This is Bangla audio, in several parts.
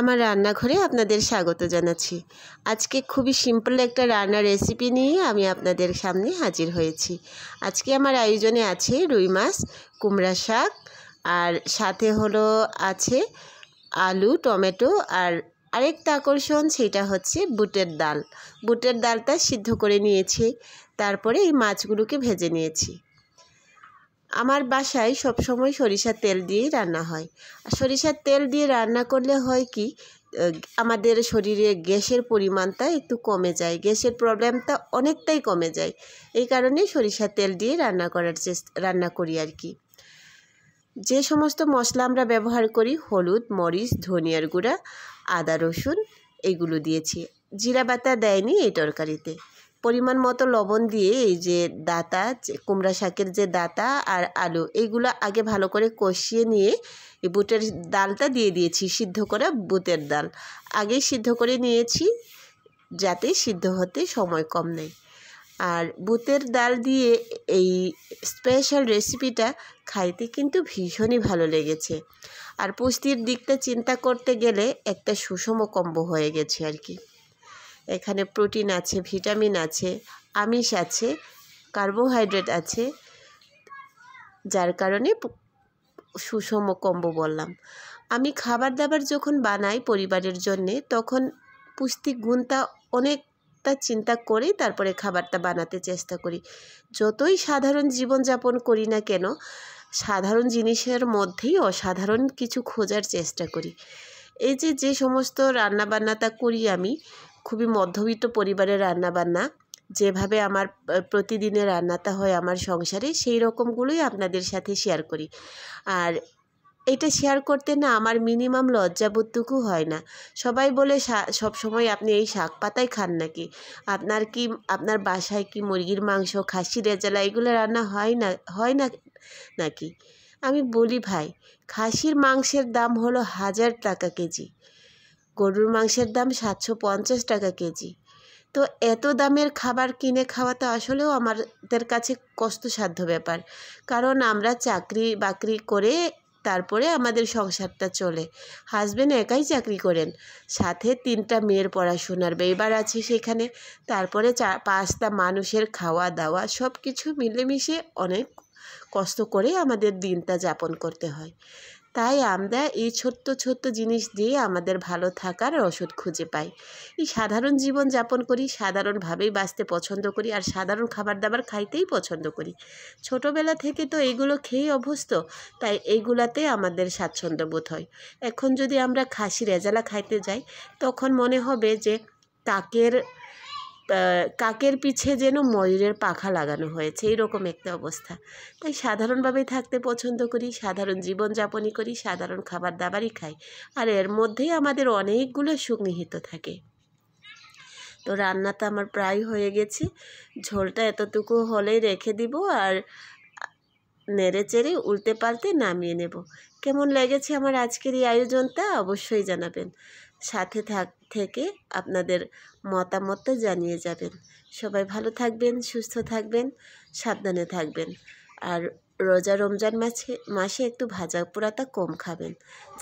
আমার রান্নাঘরে আপনাদের স্বাগত জানাচ্ছি আজকে খুবই সিম্পল একটা রান্নার রেসিপি নিয়ে আমি আপনাদের সামনে হাজির হয়েছি আজকে আমার আয়োজনে আছে রুই মাছ কুমড়া শাক আর সাথে হলো আছে আলু টমেটো আর আরেকটা আকর্ষণ সেটা হচ্ছে বুটের ডাল বুটের ডালটা সিদ্ধ করে নিয়েছি তারপরে এই মাছগুলোকে ভেজে নিয়েছি আমার বাসায় সবসময় সরিষার তেল দিয়েই রান্না হয় আর সরিষার তেল দিয়ে রান্না করলে হয় কি আমাদের শরীরে গ্যাসের পরিমাণটা একটু কমে যায় গ্যাসের প্রবলেমটা অনেকটাই কমে যায় এই কারণে সরিষার তেল দিয়ে রান্না করার চেষ্টা রান্না করি আর কি যে সমস্ত মশলা আমরা ব্যবহার করি হলুদ মরিচ ধনিয়ার গুঁড়া আদা রসুন এগুলো দিয়েছি জিরা বাতা দেয়নি এই তরকারিতে পরিমাণ মতো লবণ দিয়ে এই যে দাতা কুমড়া শাকের যে দাতা আর আলু এইগুলো আগে ভালো করে কষিয়ে নিয়ে এই বুটের ডালটা দিয়ে দিয়েছি সিদ্ধ করে বুটের ডাল আগে সিদ্ধ করে নিয়েছি যাতে সিদ্ধ হতে সময় কম নেয় আর বুতের ডাল দিয়ে এই স্পেশাল রেসিপিটা খাইতে কিন্তু ভীষণই ভালো লেগেছে আর পুষ্টির দিকটা চিন্তা করতে গেলে একটা সুষম কম্ব হয়ে গেছে আর কি এখানে প্রোটিন আছে ভিটামিন আছে আমিষ আছে কার্বোহাইড্রেট আছে যার কারণে সুষম কম্ব বললাম আমি খাবার দাবার যখন বানাই পরিবারের জন্যে তখন পুষ্টি গুণটা অনেকটা চিন্তা করে তারপরে খাবারটা বানাতে চেষ্টা করি যতই সাধারণ জীবনযাপন করি না কেন সাধারণ জিনিসের মধ্যেই অসাধারণ কিছু খোঁজার চেষ্টা করি এই যে যে সমস্ত রান্নাবান্নাটা করি আমি খুবই মধ্যবিত্ত পরিবারের রান্নাবান্না যেভাবে আমার প্রতিদিনের রান্নাটা হয় আমার সংসারে সেই রকমগুলোই আপনাদের সাথে শেয়ার করি আর এটা শেয়ার করতে না আমার মিনিমাম লজ্জাবোধটুকু হয় না সবাই বলে সব সময় আপনি এই শাক পাতাই খান নাকি আপনার কি আপনার বাসায় কি মুরগির মাংস খাসি রেজালা এগুলো রান্না হয় না হয় না নাকি আমি বলি ভাই খাসির মাংসের দাম হলো হাজার টাকা কেজি গরুর মাংসের দাম সাতশো পঞ্চাশ টাকা কেজি তো এত দামের খাবার কিনে খাওয়া তো আসলেও আমাদের কাছে কষ্টসাধ্য ব্যাপার কারণ আমরা চাকরি বাকরি করে তারপরে আমাদের সংসারটা চলে হাজব্যান্ড একাই চাকরি করেন সাথে তিনটা মেয়ের পড়াশোনার বেবার আছে সেখানে তারপরে চা পাঁচটা মানুষের খাওয়া দাওয়া সব কিছু মিলেমিশে অনেক কষ্ট করে আমাদের দিনটা যাপন করতে হয় তাই আমরা এই ছোট্ট ছোট্ট জিনিস দিয়ে আমাদের ভালো থাকার ওষুধ খুঁজে পাই এই সাধারণ জীবন যাপন করি সাধারণভাবেই বাঁচতে পছন্দ করি আর সাধারণ খাবার দাবার খাইতেই পছন্দ করি ছোটোবেলা থেকে তো এইগুলো খেয়েই অভ্যস্ত তাই এইগুলাতে আমাদের স্বাচ্ছন্দ্য বোধ হয় এখন যদি আমরা খাসি রেজালা খাইতে যাই তখন মনে হবে যে তাকের কাকের পিছে যেন ময়ূরের পাখা লাগানো হয়েছে এরকম একটা অবস্থা তাই সাধারণভাবেই থাকতে পছন্দ করি সাধারণ জীবনযাপনই করি সাধারণ খাবার দাবারই খাই আর এর মধ্যেই আমাদের অনেকগুলো সুনিহিত থাকে তো রান্না তো আমার প্রায় হয়ে গেছে ঝোলটা এতটুকু হলেই রেখে দিব আর নেড়ে চেড়ে উল্টে পাল্টে নামিয়ে নেব কেমন লেগেছে আমার আজকের এই আয়োজনটা অবশ্যই জানাবেন সাথে থাক থেকে আপনাদের মতামতটা জানিয়ে যাবেন সবাই ভালো থাকবেন সুস্থ থাকবেন সাবধানে থাকবেন আর রোজা রমজান মাসে মাসে একটু ভাজা পোড়াটা কম খাবেন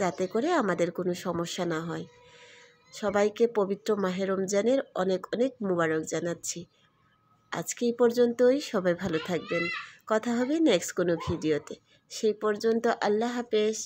যাতে করে আমাদের কোনো সমস্যা না হয় সবাইকে পবিত্র মাহে রমজানের অনেক অনেক মুবারক জানাচ্ছি আজকে এই পর্যন্তই সবাই ভালো থাকবেন কথা হবে নেক্সট কোনো ভিডিওতে সেই পর্যন্ত আল্লাহ হাফেজ